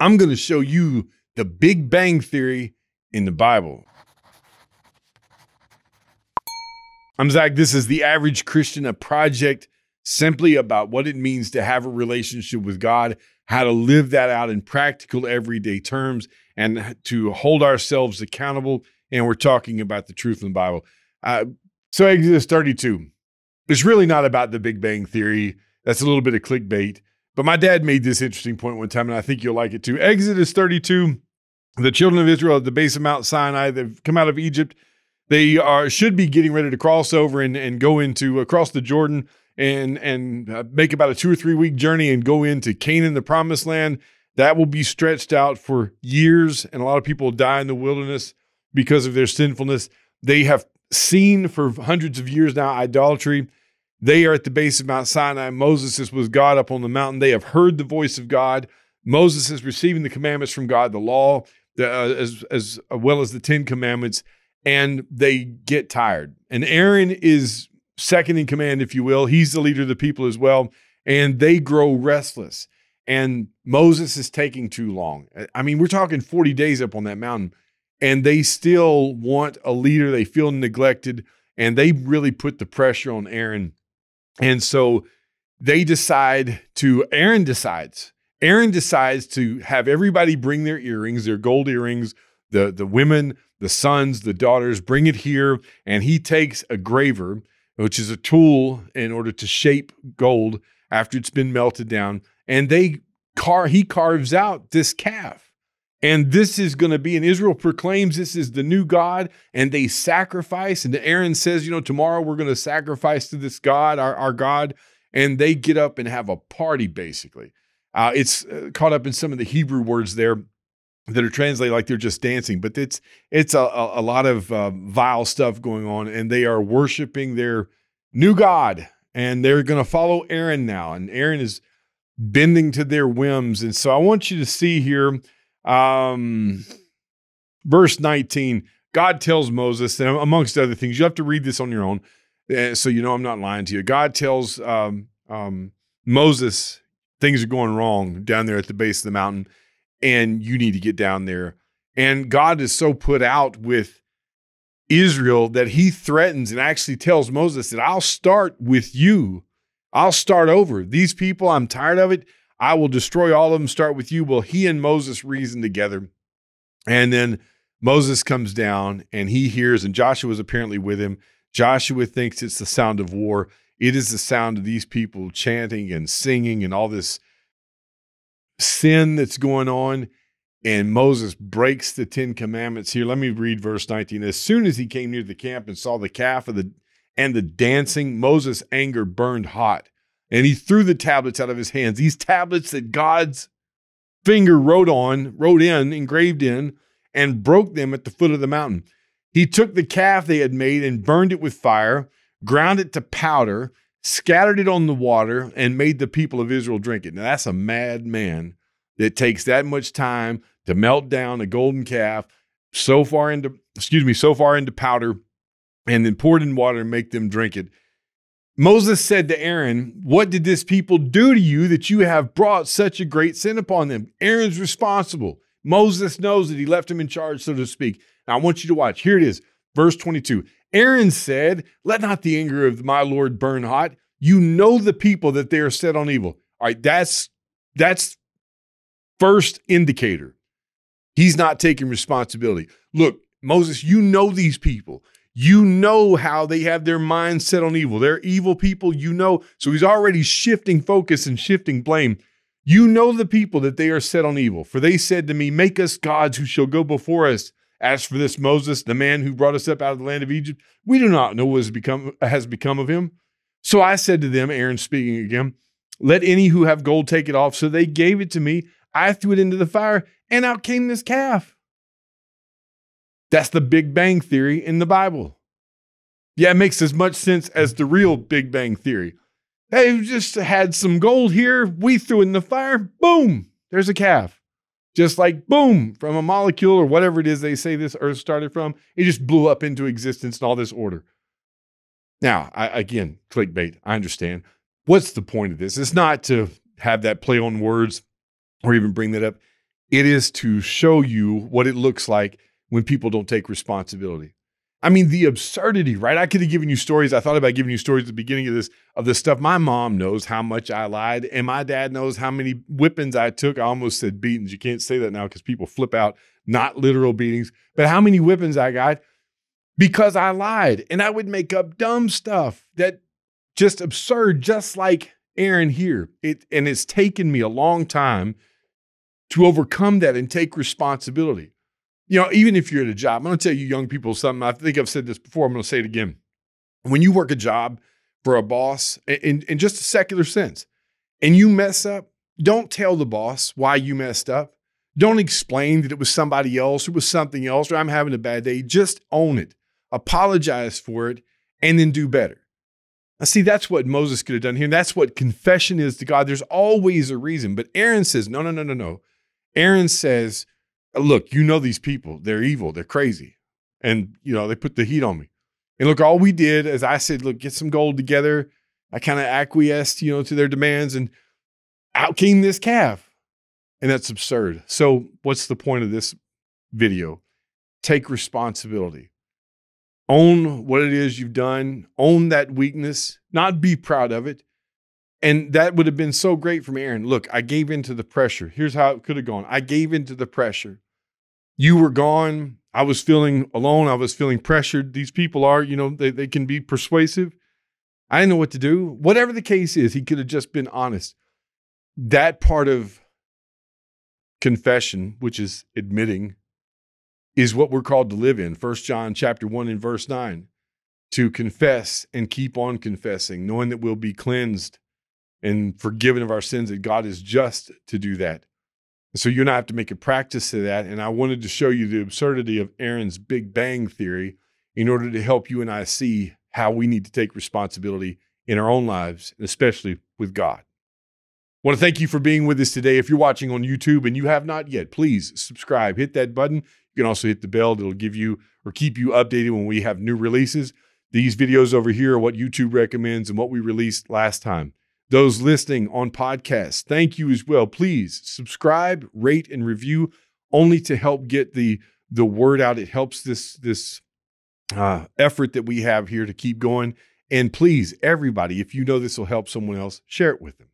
I'm going to show you the Big Bang Theory in the Bible. I'm Zach. This is The Average Christian, a project simply about what it means to have a relationship with God, how to live that out in practical, everyday terms, and to hold ourselves accountable. And we're talking about the truth in the Bible. Uh, so, Exodus 32. It's really not about the Big Bang Theory. That's a little bit of clickbait. But my dad made this interesting point one time, and I think you'll like it too. Exodus 32, the children of Israel at the base of Mount Sinai, they've come out of Egypt. They are should be getting ready to cross over and, and go into across the Jordan and and uh, make about a two or three week journey and go into Canaan, the promised land. That will be stretched out for years, and a lot of people die in the wilderness because of their sinfulness. They have seen for hundreds of years now idolatry they are at the base of Mount Sinai. Moses is with God up on the mountain. They have heard the voice of God. Moses is receiving the commandments from God, the law, the, uh, as, as well as the Ten Commandments, and they get tired. And Aaron is second in command, if you will. He's the leader of the people as well. And they grow restless. And Moses is taking too long. I mean, we're talking 40 days up on that mountain, and they still want a leader. They feel neglected, and they really put the pressure on Aaron and so they decide to, Aaron decides, Aaron decides to have everybody bring their earrings, their gold earrings, the, the women, the sons, the daughters, bring it here. And he takes a graver, which is a tool in order to shape gold after it's been melted down. And they car he carves out this calf. And this is going to be, and Israel proclaims this is the new God, and they sacrifice. And Aaron says, You know, tomorrow we're going to sacrifice to this God, our, our God. And they get up and have a party, basically. Uh, it's uh, caught up in some of the Hebrew words there that are translated like they're just dancing, but it's it's a, a lot of uh, vile stuff going on, and they are worshiping their new God, and they're going to follow Aaron now, and Aaron is bending to their whims. And so I want you to see here um, verse 19, God tells Moses, and amongst other things, you have to read this on your own, eh, so you know I'm not lying to you. God tells um, um, Moses things are going wrong down there at the base of the mountain, and you need to get down there. And God is so put out with Israel that he threatens and actually tells Moses that I'll start with you. I'll start over. These people, I'm tired of it. I will destroy all of them, start with you. Well, he and Moses reason together. And then Moses comes down and he hears, and Joshua is apparently with him. Joshua thinks it's the sound of war. It is the sound of these people chanting and singing and all this sin that's going on. And Moses breaks the Ten Commandments here. Let me read verse 19. As soon as he came near the camp and saw the calf of the and the dancing, Moses' anger burned hot and he threw the tablets out of his hands. These tablets that God's finger wrote on, wrote in, engraved in, and broke them at the foot of the mountain. He took the calf they had made and burned it with fire, ground it to powder, scattered it on the water, and made the people of Israel drink it. Now, that's a mad man that takes that much time to melt down a golden calf so far into, excuse me, so far into powder, and then pour it in water and make them drink it. Moses said to Aaron, What did this people do to you that you have brought such a great sin upon them? Aaron's responsible. Moses knows that he left him in charge, so to speak. Now, I want you to watch. Here it is, verse 22. Aaron said, Let not the anger of my Lord burn hot. You know the people that they are set on evil. All right, that's that's first indicator. He's not taking responsibility. Look, Moses, you know these people. You know how they have their minds set on evil. They're evil people, you know. So he's already shifting focus and shifting blame. You know the people that they are set on evil. For they said to me, Make us gods who shall go before us. As for this Moses, the man who brought us up out of the land of Egypt, we do not know what has become, has become of him. So I said to them, Aaron speaking again, Let any who have gold take it off. So they gave it to me. I threw it into the fire, and out came this calf. That's the Big Bang Theory in the Bible. Yeah, it makes as much sense as the real Big Bang Theory. They just had some gold here. We threw in the fire. Boom, there's a calf. Just like boom, from a molecule or whatever it is they say this earth started from, it just blew up into existence in all this order. Now, I, again, clickbait, I understand. What's the point of this? It's not to have that play on words or even bring that up. It is to show you what it looks like when people don't take responsibility. I mean, the absurdity, right? I could have given you stories. I thought about giving you stories at the beginning of this of this stuff. My mom knows how much I lied, and my dad knows how many whippings I took. I almost said beatings. You can't say that now because people flip out, not literal beatings, but how many whippings I got because I lied. And I would make up dumb stuff that just absurd, just like Aaron here. It and it's taken me a long time to overcome that and take responsibility you know, even if you're at a job, I'm going to tell you young people something. I think I've said this before. I'm going to say it again. When you work a job for a boss, in, in just a secular sense, and you mess up, don't tell the boss why you messed up. Don't explain that it was somebody else or it was something else or I'm having a bad day. Just own it, apologize for it, and then do better. Now, see, that's what Moses could have done here. And that's what confession is to God. There's always a reason. But Aaron says, no, no, no, no, no. Aaron says, look, you know these people. They're evil. They're crazy. And, you know, they put the heat on me. And look, all we did is I said, look, get some gold together. I kind of acquiesced, you know, to their demands and out came this calf. And that's absurd. So, what's the point of this video? Take responsibility. Own what it is you've done, own that weakness, not be proud of it. And that would have been so great from Aaron. Look, I gave in to the pressure. Here's how it could have gone I gave in to the pressure you were gone. I was feeling alone. I was feeling pressured. These people are, you know, they, they can be persuasive. I didn't know what to do. Whatever the case is, he could have just been honest. That part of confession, which is admitting, is what we're called to live in. First John chapter 1 and verse 9 to confess and keep on confessing, knowing that we'll be cleansed and forgiven of our sins, that God is just to do that so you and I have to make a practice of that. And I wanted to show you the absurdity of Aaron's Big Bang theory in order to help you and I see how we need to take responsibility in our own lives, and especially with God. I want to thank you for being with us today. If you're watching on YouTube and you have not yet, please subscribe, hit that button. You can also hit the bell that'll give you or keep you updated when we have new releases. These videos over here are what YouTube recommends and what we released last time. Those listening on podcasts, thank you as well. Please subscribe, rate, and review only to help get the the word out. It helps this this uh, effort that we have here to keep going. And please, everybody, if you know this will help someone else, share it with them.